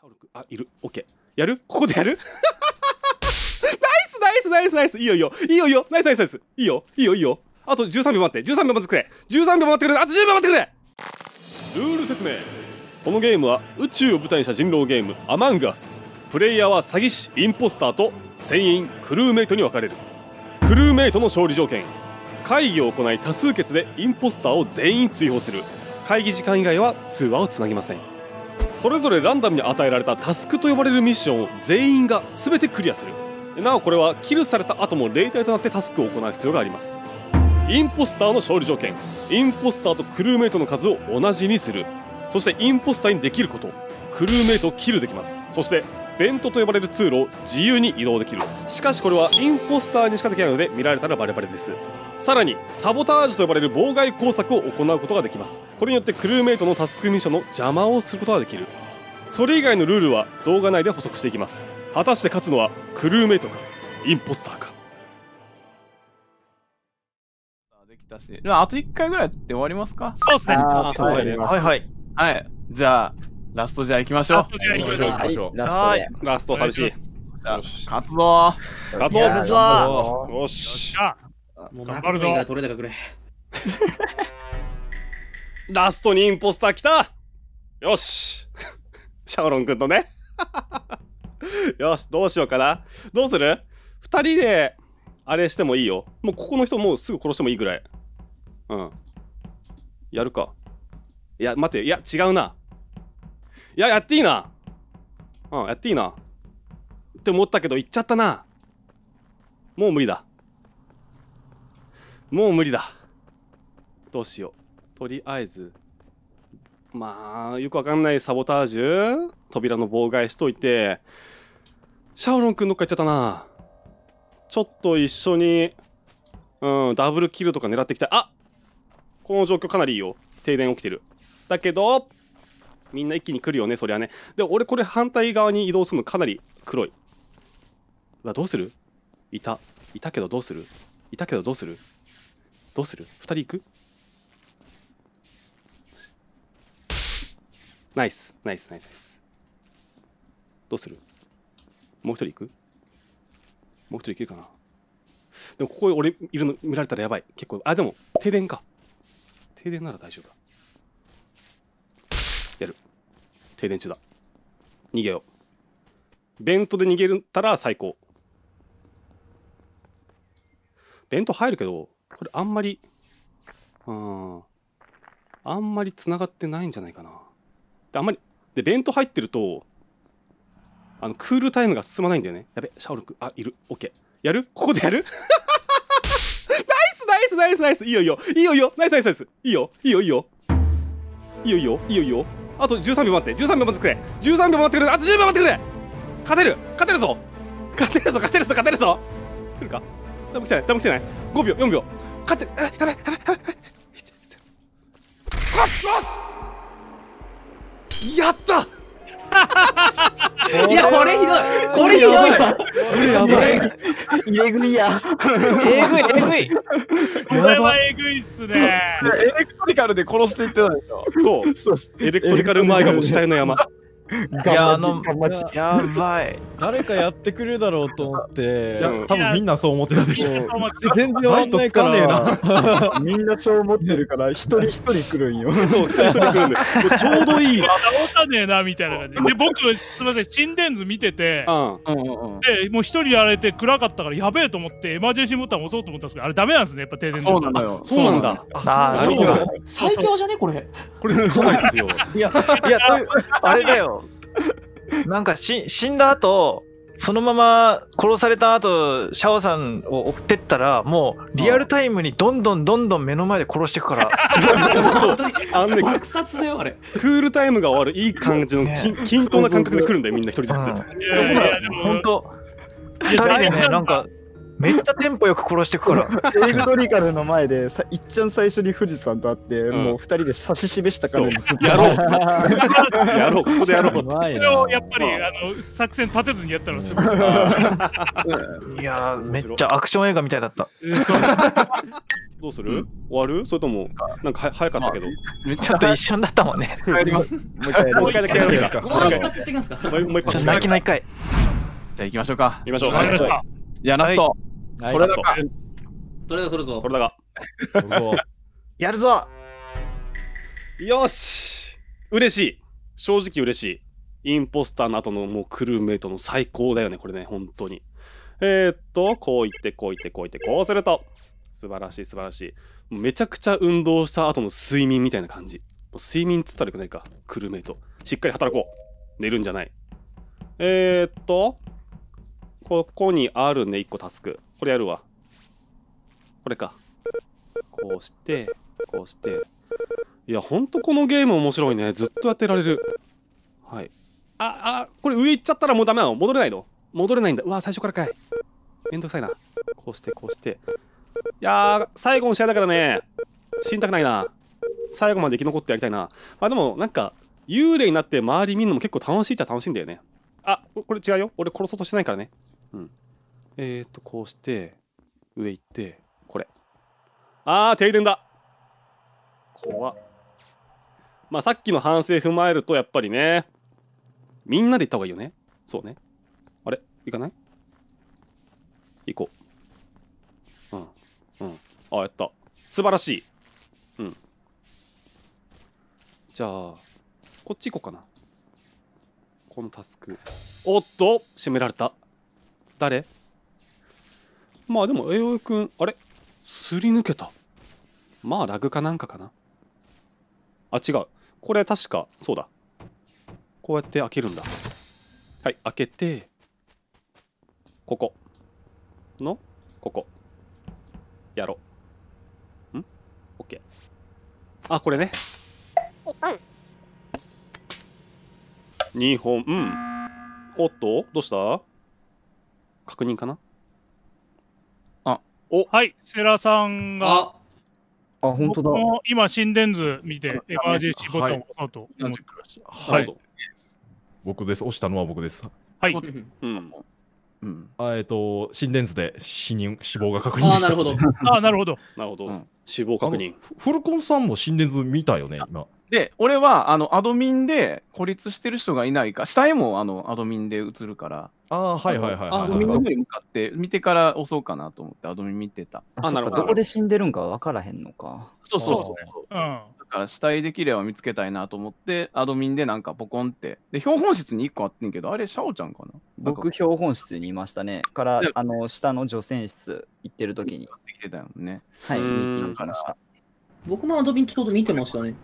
シャオルあいる OK やるここでやる ナイスナイスナイスいいよいいよいいよいいよナイスナイスナイスいいよいいよいいよあと13秒待って13秒待ってくれ13秒待ってくれあと10秒待ってくれルール説明このゲームは宇宙を舞台にした人狼ゲームアマングアスプレイヤーは詐欺師インポスターと船員クルーメイトに分かれるクルーメイトの勝利条件会議を行い多数決でインポスターを全員追放する会議時間以外は通話をつなぎませんそれぞれランダムに与えられたタスクと呼ばれるミッションを全員が全てクリアするなおこれはキルされた後も霊体となってタスクを行う必要がありますインポスターの勝利条件インポスターとクルーメイトの数を同じにするそしてインポスターにできることクルーメイトをキルできますそしてベントと呼ばれる通路を自由に移動できるしかしこれはインポスターにしかできないので見られたらバレバレですさらにサボタージュと呼ばれる妨害工作を行うことができますこれによってクルーメイトのタスクミッションの邪魔をすることができるそれ以外のルールは動画内で補足していきます果たして勝つのはクルーメイトかインポスターかできたしあと1回ぐらいって終わりますかそうですねはいはいはいじゃあラストじゃあ行きましょう。ラストじゃ行きましょう。はい、ラスト寂しい。よし勝つぞ勝つぞよしもう頑張るぞ取れたかくれ ラストにインポスター来たよしシャオロン君とね よしどうしようかなどうする二人であれしてもいいよもうここの人もうすぐ殺してもいいぐらいうんやるかいや待ていや違うないや、やっていいな。うん、やっていいな。って思ったけど、行っちゃったな。もう無理だ。もう無理だ。どうしよう。とりあえず、まあ、よくわかんないサボタージュ扉の妨害しといて、シャオロンくんどっか行っちゃったな。ちょっと一緒に、うん、ダブルキルとか狙ってきたい。あこの状況かなりいいよ。停電起きてる。だけど、みんな一気に来るよねそりゃねで俺これ反対側に移動するのかなり黒いうわどうするいたいたけどどうするいたけどどうするどうする2人行くナイスナイスナイスナイスどうするもう1人行くもう1人行けるかなでもここ俺いるの見られたらやばい結構あでも停電か停電なら大丈夫だ停電中だ逃げようベントで逃げたら最高ベント入るけどこれあんまりうんあんまり繋がってないんじゃないかなであんまりでベント入ってるとあのクールタイムが進まないんだよねやべシャオルクあいるオッケーやるここでやる ナイスナイスナイスいいよいいよいいよいいよナイスナイスいいよいいよいいよいいよいいよいいよいいよあと13秒待って13秒待ってくれ13秒待ってくれあと10秒待ってくれ勝てる勝てるぞ勝てるぞ勝てるぞ勝てるぞ来るか誰も来てない誰も来てない5秒4秒勝ってるやべやべやべやべよしよしやったいや、これひどい。これひどいこれやばい。えぐいや。えぐい、えぐい。これはえぐいっすね。エレクトリカルで殺していってたでしょ。そう。エレクトリカル前がもう死体の山。いや、あの、やばい。誰かやってくれるだろうと思って、多分みんなそう思ってるでしょ。全然わかんないから。みんなそう思ってるから、一人一人来るんよ。そう、一人一人来るんで。ちょうどいい。まだおたねえな、みたいな感じで。僕、すみません、心電図見てて、で、もう一人やられて暗かったから、やべえと思って、エマージェンシーボタン押そうと思ったんですけど、あれダメなんですね、やっぱ停電そうなんだよ。そうなんだ。最強じゃね、これ。これ、そうなんですよ。いや、いや、あれだよ。なんかし死んだ後そのまま殺された後シャオさんを追ってったらもうリアルタイムにどんどんどんどん目の前で殺していくからあね虐殺だよあれクールタイムが終わるいい感じの、均等な感覚で来るんだよみんな一人ずつ、うん、いやいやでも本当人でねなんかめっちゃテンポよく殺してくからエイグドリカルの前でさいっちゃん最初に富士山と会って、うん、もう二人で指し示したからやろうやろうここでやろうそれをやっぱり、まあ、あの作戦立てずにやったのすごい、いやめっちゃアクション映画みたいだった、どうする、終わるそれともなんか早かったけど、ちょっと一瞬だったもんねもう一回だけやるかもう一回。いってきますかもう一泣き回じゃあ行きましょうか行きましょうはじゃあラスト、はい取れ高。取れ高取るぞ。取れ高。るぞ。やるぞよし嬉しい正直嬉しい。インポスターの後のもうクルーメイトの最高だよね、これね、本当に。えー、っと、こう言って、こう言って、こう言って、こうすると、素晴らしい、素晴らしい。めちゃくちゃ運動した後の睡眠みたいな感じ。睡眠っつったらよくないか、クルーメイト。しっかり働こう。寝るんじゃない。えー、っと、ここにあるね、1個タスク。これやるわ。これか。こうして、こうして。いや、ほんとこのゲーム面白いね。ずっとやってられる。はい。あ、あ、これ上行っちゃったらもうダメなの戻れないの戻れないんだ。うわ、最初からかい。めんどくさいな。こうして、こうして。いや最後の試合だからね、死にたくないな。最後まで生き残ってやりたいな。まあでも、なんか、幽霊になって周り見るのも結構楽しいっちゃ楽しいんだよね。あ、これ違うよ。俺殺そうとしてないからね。うん。えっ、と、こうして、上行って、これ。あー、停電だ怖っ。まあ、さっきの反省踏まえると、やっぱりね、みんなで行った方がいいよね。そうね。あれ行かない行こう。うん。うん。あ、やった。素晴らしい。うん。じゃあ、こっち行こうかな。このタスク。おっと閉められた。誰まあでも、栄養くん、あれすり抜けた。まあ、ラグかなんかかな。あ、違う。これ確か、そうだ。こうやって開けるんだ。はい、開けて、ここ。の、ここ。やろう。んオッケー。あ、これね。本。2本。うん。おっとどうした確認かなおはい、セラさんが。あ、本当だ。今、心電図見て、エマージェンシーボタンを押そうと思ってました。はい。僕です。押したのは僕です。はい。うんうん、えっ、ー、と、心電図で死人死亡が確認できた、ね、あなるほど。あなるほど。なるほど、死亡確認。フルコンさんも心電図見たよね、今。で、俺はあのアドミンで孤立してる人がいないか、下へもあのアドミンで映るから、ああ、はいはいはい、はい。アドミンの方に向かって、見てから押そうかなと思って、アドミン見てた。あ、なるほど。どこで死んでるんか分からへんのか。そうそうそう。うんから主体できれば見つけたいなと思って、アドミンでなんかポコンって。で、標本室に1個あってんけど、あれ、シャオちゃんかな僕、標本室にいましたね。から、あの、下の除染室行ってる時に。てたよね。はい、見ました。僕もアドミンちょうど見てましたね。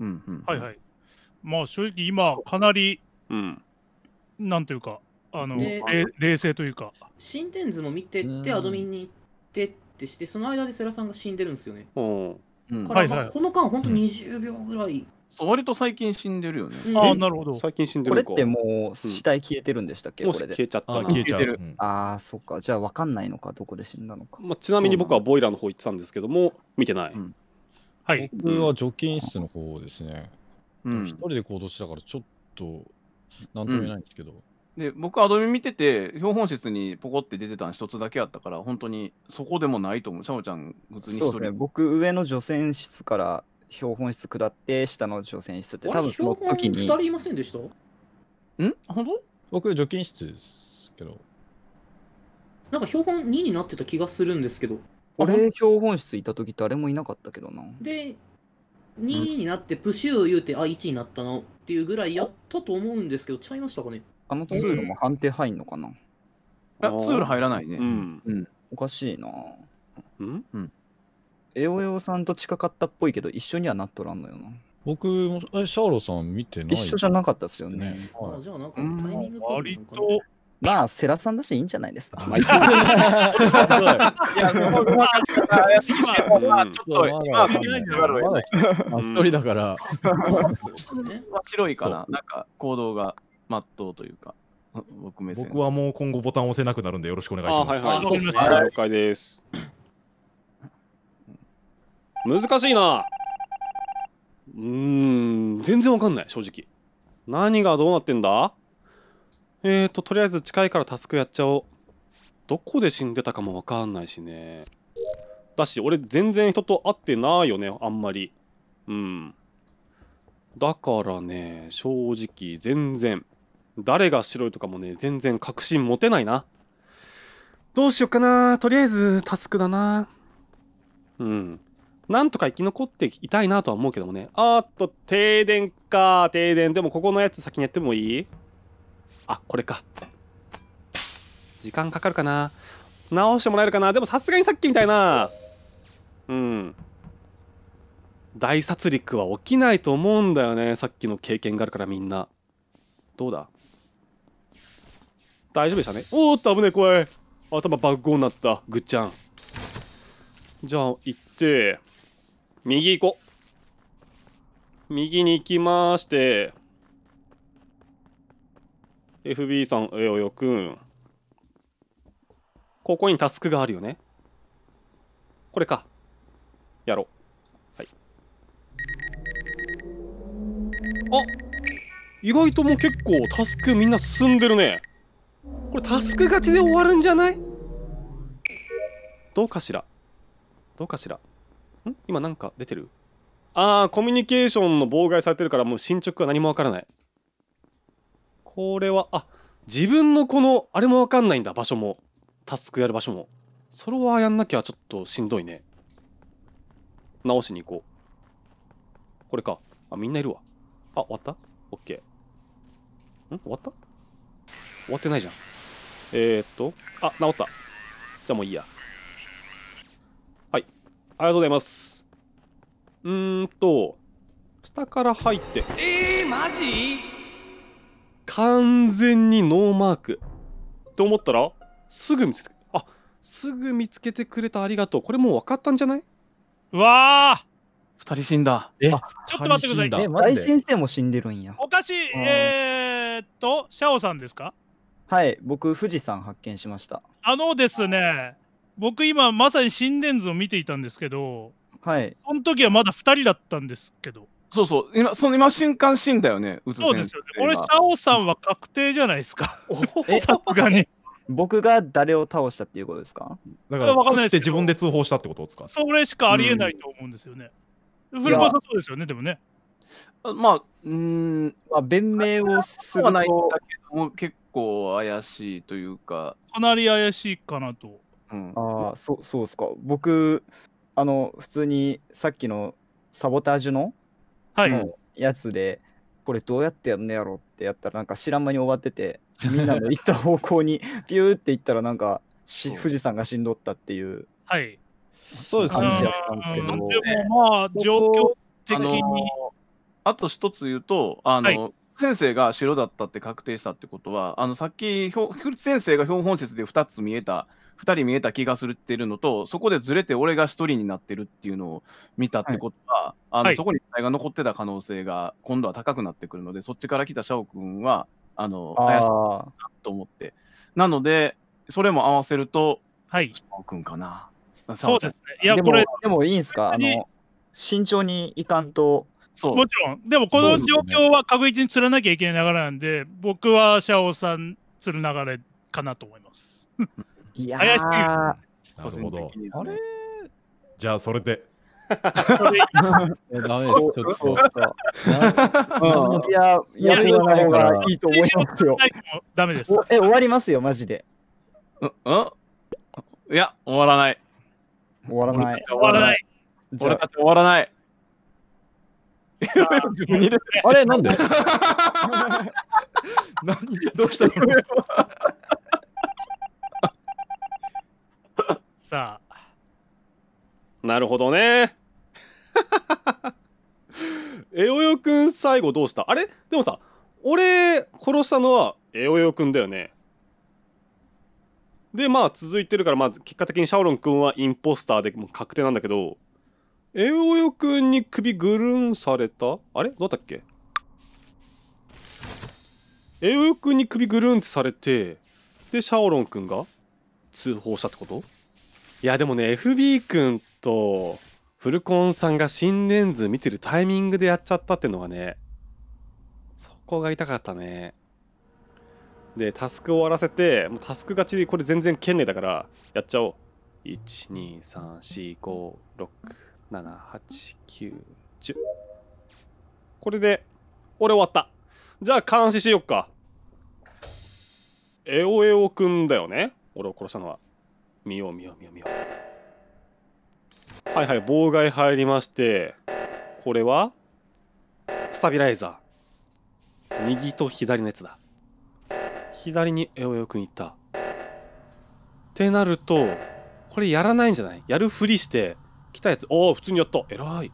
うんうん。はいはい。まあ、正直今、かなり、うん、なんというか、あの、冷静というか。心電図も見てて、アドミンに行ってってして、その間で世良さんが死んでるんですよね。うんうんまあこの間、ほんと20秒ぐらい。そう割と最近死んでるよね。うんああ、なるほど。最近死んでこれるってもう死体消えてるんでしたっけ、もこれ消えちゃったあ消えちゃう。ああそっかじゃあ分かんないのかどこで死んだのかまあ、ちなみに僕はボイラーの方行ってたんですけども見てない、うんはい。僕は除菌室の方ですね。う一、ん人で行動してたからちょっと、なんとも言えないんですけど、で僕、アドミ見てて、標本室にポコって出てたん一つだけあったから、本当にそこでもないと思う。シャもちゃん、普通にそうですね、僕、上の除染室から標本室下って、下の除染室って、多分その時に。2人いませんでしたん本当僕、除菌室ですけど。なんか標本2になってた気がするんですけど。あれ標本室いた時誰もいなかったけどな。で、2になって、プシュー言うて、あ、1になったのっていうぐらいやったと思うんですけど、ちゃいましたかねあの通路も判定入んのかな、えー、いや、通路入らないね。うん。うん、おかしいな。うん、うん、エオエオさんと近かったっぽいけど、一緒にはなっとらんのよな。僕も、え、シャーロさん見てない一緒じゃなかったですよね。ねはい、じゃあ、なんかタイミング割と。まあ、セラさんだしいいんじゃないですか。まあ、いや、もう、ままあ、ちょっと、今、見ないんだろう一人だから。面白いかな、なんか、行動が。まっとうというか、僕目線。僕はもう今後ボタンを押せなくなるんでよろしくお願いします。あ、はいはい。そう了解です。難しいな。うん、全然わかんない、正直。何がどうなってんだえーと、とりあえず近いからタスクやっちゃおう。どこで死んでたかもわかんないしね。だし、俺全然人と会ってないよね、あんまり。うん。だからね、正直全然。誰が白いとかもね、全然確信持てないな。どうしよっかな。とりあえず、タスクだな。うん。なんとか生き残っていたいなとは思うけどもね。あーっと、停電か。停電。でも、ここのやつ先にやってもいいあ、これか。時間かかるかな。直してもらえるかな。でも、さすがにさっきみたいな。うん。大殺戮は起きないと思うんだよね。さっきの経験があるからみんな。どうだ大丈夫でしたねおーっと危ねえ怖い頭バッグになったぐっちゃんじゃあ行って右行こう右に行きまーして FB さんえおよくんここにタスクがあるよねこれかやろうはいあ意外ともう結構タスクみんな進んでるねこれタスク勝ちで終わるんじゃないどうかしらどうかしらん今なんか出てるああ、コミュニケーションの妨害されてるからもう進捗は何もわからない。これは、あ、自分のこの、あれもわかんないんだ、場所も。タスクやる場所も。それはやんなきゃちょっとしんどいね。直しに行こう。これか。あ、みんないるわ。あ、終わったオッケー。ん終わった終わってないじゃん。えー、っと、あ、治った。じゃあもういいや。はい。ありがとうございます。うーんと、下から入って。えー、マジ完全にノーマーク。って思ったら、すぐ見つけ、あ、すぐ見つけてくれたありがとう。これもう分かったんじゃないうわー二人死んだ。え、ちょっと待ってください。大先生も死んでるんや。おかしい、えー、っと、シャオさんですかはい僕富士山発見しましたあのですね僕今まさに心電図を見ていたんですけどはいその時はまだ2人だったんですけどそうそう、今、その今瞬間死んだよね、うつそうですよね。これ、シャオさんは確定じゃないですか。さすがに。僕が誰を倒したっていうことですかだから、分かんないです。自分で通報したってことですかそれしかありえないと思うんですよね。古川さん、そうですよね、でもね。まあ、うん、まあ、弁明をするとはないんだけども、結構怪しいというか。かなり怪しいかなと。うん、ああ、そう、そうですか。僕、あの、普通にさっきのサボタージュの、はい、やつで、これどうやってやんねやろってやったら、なんか知らん間に終わってて、みんなの行った方向に ピューって行ったら、なんかし、富士山がしんどったっていう。はい。そうです感じだったんですけど。でもまあ、状況的に。あと一つ言うと、あの、はい、先生が白だったって確定したってことは、あのさっき、菊池先生が標本説で2つ見えた、2人見えた気がするっていうのと、そこでずれて俺が1人になってるっていうのを見たってことは、はい、あの、はい、そこに期待が残ってた可能性が今度は高くなってくるので、そっちから来たシャオ君は、あの、怪しいなと思って。なので、それも合わせると、はい、シャオ君かな。そうですね。いや、これ、でもいいんすかあの、慎重にいかんと。そうもちろん。でもこの状況は確実に釣らなきゃいけない流れなんで、僕はシャオさん釣る流れかなと思います。いやー、なるほど。あれじゃあそれで。それいや、ダメです。ちょっと。そうすか。いや、やるような方がいいと思いますよ。ダメです。え、終わりますよ、マジで。ううんいや、終わらない。終わらない。終わらない。俺たち終わらない。自分に入れあれなんで何 どうしたのさあなるほどねエオヨくん最後どうしたあれでもさ俺殺したのはエオヨくんだよねでまあ続いてるからまあ結果的にシャオロンくんはインポスターでも確定なんだけどエオヨくんに首ぐるんされたあれどうだったっけエオヨくんに首ぐるんってされて、で、シャオロンくんが通報したってこといや、でもね、FB くんとフルコンさんが心電図見てるタイミングでやっちゃったってのがね、そこが痛かったね。で、タスク終わらせて、もうタスク勝ちでこれ全然圏内だから、やっちゃおう。1、2、3、4、5、6。78910これで俺終わったじゃあ監視しよっかエオエオくんだよね俺を殺したのは見よう見よう見よう見ようはいはい妨害入りましてこれはスタビライザー右と左のやつだ左にエオエオくんいったってなるとこれやらないんじゃないやるふりして来たやつおお普通にやった偉い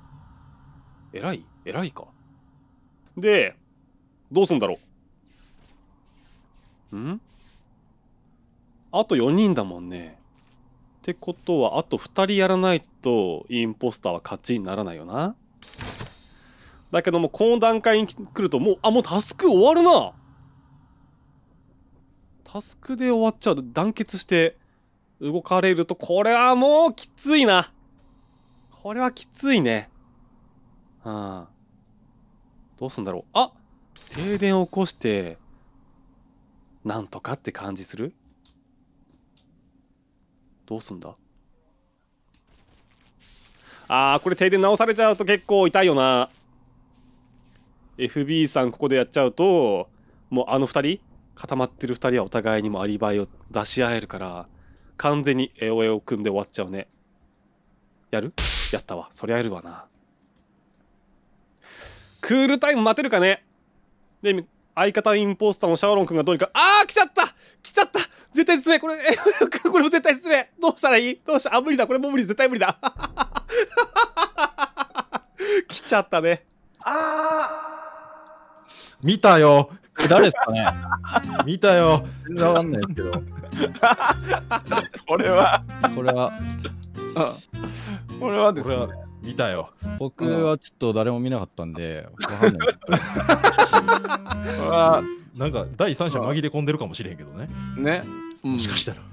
偉い偉いかでどうすんだろうんあと4人だもんねってことはあと2人やらないとインポスターは勝ちにならないよなだけどもこの段階に来るともうあもうタスク終わるなタスクで終わっちゃう団結して動かれるとこれはもうきついなこれはきついね。うん。どうすんだろう。あ停電を起こして、なんとかって感じするどうすんだあー、これ停電直されちゃうと結構痛いよな。FB さんここでやっちゃうと、もうあの2人固まってる2人はお互いにもアリバイを出し合えるから、完全にエオエオ組んで終わっちゃうね。やるやったわそりゃやるわなクールタイム待てるかねで相方インポスターのシャオロン君がどうにかあー来ちゃった来ちゃった絶対説明これえ これも絶対説明どうしたらいいどうしたあ無理だこれも無理絶対無理だ 来ちゃったねあー見たよ誰ですかね見たよ全然わかんないですけど これはこれは俺はですね。見たよ。僕はちょっと誰も見なかったんで、わかんないあ なんか第三者紛れ込んでるかもしれんけどね。ね。もしかしたら。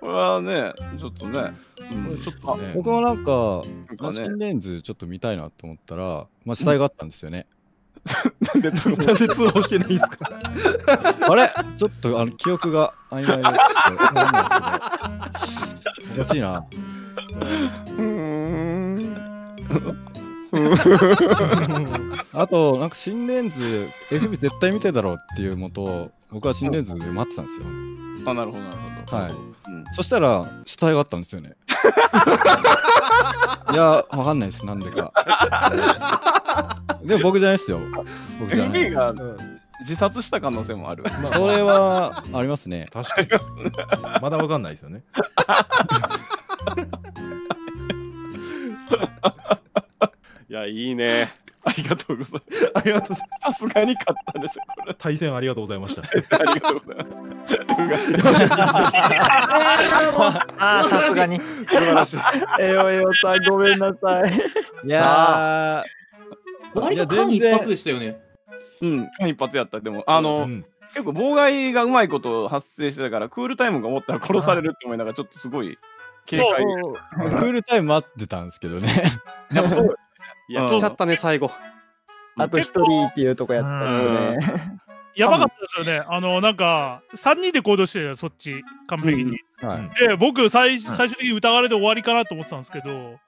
これはね、ちょっとね。うちょっと、ね、はなんか、マシンレンズちょっと見たいなと思ったら、まあ、死体があったんですよね。なんで通報なで通報してないんすかあれちょっとあの記憶が曖昧です。おかしいな。うん。あと、なんか心電図、FB 絶対見てだろうっていうもと、僕は心電図待ってたんですよ。あ、なるほど、なるほど。はい、うん、そしたら死体があったんですよね いやわかんないですなんでかでも僕じゃないですよ僕じゃない自殺した可能性もある。まあ、それはありますね。確かに。まだわかんないですよね。いや、いいね。ありがとうございます。ありがとうございます。さすがに勝ったんでしょ、これ。対戦ありがとうございました。ありがとうございます。ああ、さすがに。素晴らしい。えよえよさん、ごめんなさい。いや割と間一発でしたよね。うん、間一発やった。でも、あの、結構妨害がうまいこと発生してたから、クールタイムが思ったら殺されるって思いながら、ちょっとすごい警戒。そうクールタイム待ってたんですけどね。やっぱそういや、来ちゃったね、最後。あと一人っていうとこやったっすね。やばかったですよね。あの、なんか、3人で行動してるよ、そっち、完璧に。うんはい、で、僕最、最終的に疑われて終わりかなと思ってたんですけど、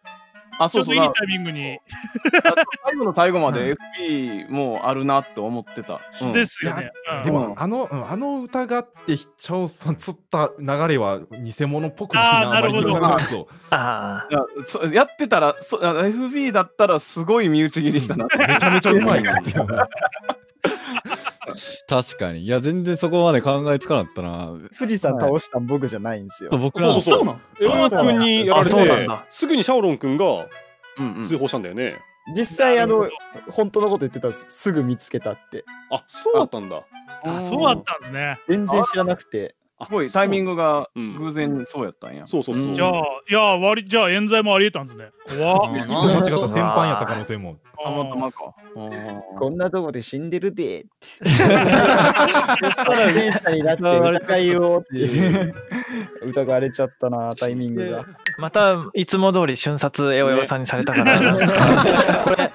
あそうそうちょっといいタイミングに。最後の最後まで FP もあるなって思ってた。うん、ですよね。でも、あの、うん、あの歌がってチャオさんつった流れは偽物っぽくないなるほど。ああやってたらそ FB だったらすごい身内切りしたな、めちゃめちゃうまいなって。確かに。いや、全然そこまで考えつかなかったな。富士山倒した僕じゃないんですよ。そう僕らそうそうそくエにやられて、すぐにシャオロン君が通報したんだよね。実際、あの、本当のこと言ってたんです。すぐ見つけたって。あ、そうだったんだ。あ、そうだったんですね。全然知らなくて。すごいタイミングが偶然そうやったんや。そうそうそう。じゃあ、いや、割じゃあ、冤罪もありえたんですね。怖っ。間違った先輩やった可能性も。たまたまか。こんなとこで死んでるでって。そしたら、レーサーになって疑いをって 疑われちゃったな、タイミングが。また、いつも通り瞬殺、エオエさんにされたから。これ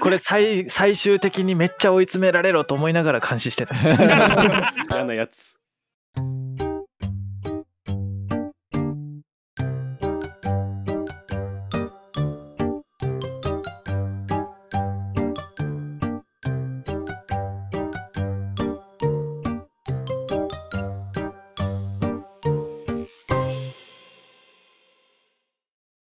これ最最終的にめっちゃ追い詰められろと思いながら監視してた。嫌なやつ。